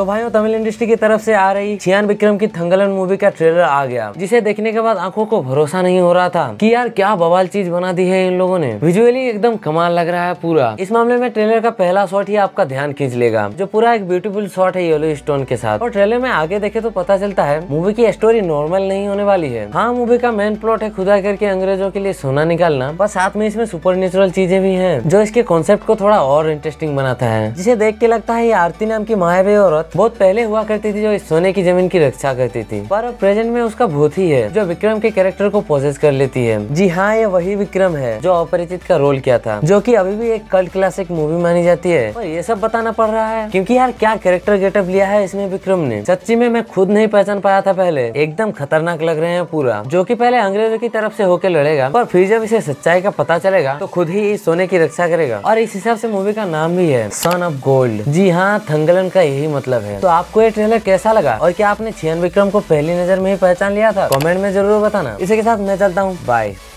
तो भाइयों तमिल इंडस्ट्री की तरफ से आ रही छियान विक्रम की थंगलन मूवी का ट्रेलर आ गया जिसे देखने के बाद आंखों को भरोसा नहीं हो रहा था कि यार क्या बवाल चीज बना दी है इन लोगों ने विजुअली एकदम कमाल लग रहा है पूरा इस मामले में ट्रेलर का पहला शॉट ही आपका ध्यान खींच लेगा जो पूरा एक ब्यूटीफुल शॉट है येलो स्टोन के साथ और ट्रेलर में आगे देखे तो पता चलता है मूवी की स्टोरी नॉर्मल नहीं होने वाली है हाँ मूवी का मेन प्लॉट है खुदा करके अंग्रेजों के लिए सोना निकालना पर साथ में इसमें सुपर चीजें भी है जो इसके कॉन्सेप्ट को थोड़ा और इंटरेस्टिंग बनाता है जिसे देख के लगता है ये आरती नाम की मायावी औरत बहुत पहले हुआ करती थी जो इस सोने की जमीन की रक्षा करती थी पर अब प्रेजेंट में उसका भूत ही है जो विक्रम के कैरेक्टर को प्रोसेस कर लेती है जी हाँ ये वही विक्रम है जो अपरिचित का रोल किया था जो की अभी भी एक कल्ट क्लासिक मूवी मानी जाती है और ये सब बताना पड़ रहा है क्यूँकी यार क्या कैरेक्टर गेटअप लिया है इसमें विक्रम ने सच्ची में मैं खुद नहीं पहचान पाया था पहले एकदम खतरनाक लग रहे हैं पूरा जो की पहले अंग्रेजों की तरफ ऐसी होकर लड़ेगा पर फिर जब इसे सच्चाई का पता चलेगा तो खुद ही इस सोने की रक्षा करेगा और इस हिसाब से मूवी का नाम भी है सन ऑफ गोल्ड जी हाँ थंगलन का यही मतलब ट्रेलर है तो आपको ये ट्रेलर कैसा लगा और क्या आपने छियन विक्रम को पहली नजर में ही पहचान लिया था कॉमेंट में जरूर बताना इसी के साथ मैं चलता हूँ बाय